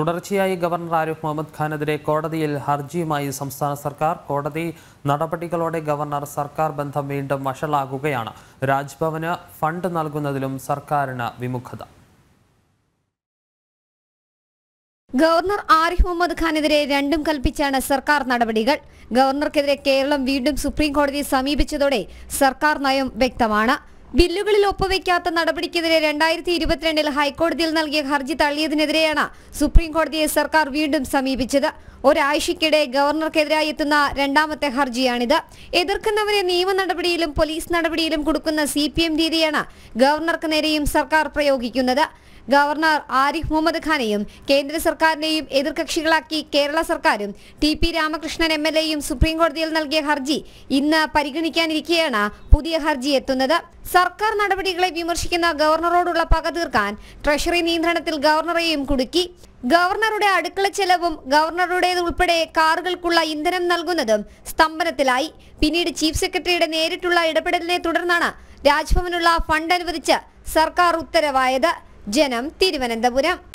തുടർച്ചയായി ഗവർണർ ആരിഫ് മുഹമ്മദ് ഖാനെതിരെ കോടതിയിൽ ഹർജിയുമായി സംസ്ഥാന സർക്കാർ കോടതി നടപടികളോടെ ഗവർണർ സർക്കാർ ബന്ധം വീണ്ടും വഷളാകുകയാണ് രാജ്ഭവന് ഫണ്ട് നൽകുന്നതിലും സർക്കാരിന് വിമുഖത ഗവർണർ ആരിഫ് മുഹമ്മദ് ഖാനെതിരെ രണ്ടും കൽപ്പിച്ചാണ് സർക്കാർ നടപടികൾ ഗവർണർക്കെതിരെ കേരളം വീണ്ടും സുപ്രീം കോടതിയെ സമീപിച്ചതോടെ സർക്കാർ നയം വ്യക്തമാണ് ബില്ലുകളിൽ ഒപ്പുവെക്കാത്ത നടപടിക്കെതിരെ രണ്ടായിരത്തി ഇരുപത്തിരണ്ടിൽ ഹൈക്കോടതിയിൽ നൽകിയ ഹർജി തള്ളിയതിനെതിരെയാണ് സുപ്രീം കോടതിയെ സർക്കാർ വീണ്ടും സമീപിച്ചത് ഒരാഴ്ചയ്ക്കിടെ ഗവർണർക്കെതിരായി എത്തുന്ന രണ്ടാമത്തെ ഹർജിയാണിത് എതിർക്കുന്നവരെ നിയമ നടപടിയിലും പോലീസ് നടപടിയിലും കൊടുക്കുന്ന സി പി എം രീതിയാണ് ഗവർണർക്ക് നേരെയും സർക്കാർ പ്രയോഗിക്കുന്നത് ഗവർണർ ആരിഫ് മുഹമ്മദ് ഖാനെയും കേന്ദ്ര സർക്കാരിനെയും എതിർകക്ഷികളാക്കി കേരള സർക്കാരും ടി പി രാമകൃഷ്ണൻ എം എൽ എയും സുപ്രീംകോടതിയിൽ നൽകിയ ഹർജി ഇന്ന് പരിഗണിക്കാനിരിക്കെയാണ് പുതിയ ഹർജി എത്തുന്നത് സർക്കാർ നടപടികളെ വിമർശിക്കുന്ന ഗവർണറോടുള്ള പക തീർക്കാൻ ട്രഷറി നിയന്ത്രണത്തിൽ ഗവർണറെയും കുടുക്കി ഗവർണറുടെ അടുക്കള ചെലവും ഗവർണറുടേത് ഉൾപ്പെടെ കാറുകൾക്കുള്ള ഇന്ധനം നൽകുന്നതും സ്തംഭനത്തിലായി പിന്നീട് ചീഫ് സെക്രട്ടറിയുടെ നേരിട്ടുള്ള ഇടപെടലിനെ തുടർന്നാണ് രാജ്ഭവനുള്ള ഫണ്ട് അനുവദിച്ച് സർക്കാർ ഉത്തരവായത് ജനം തിരുവനന്തപുരം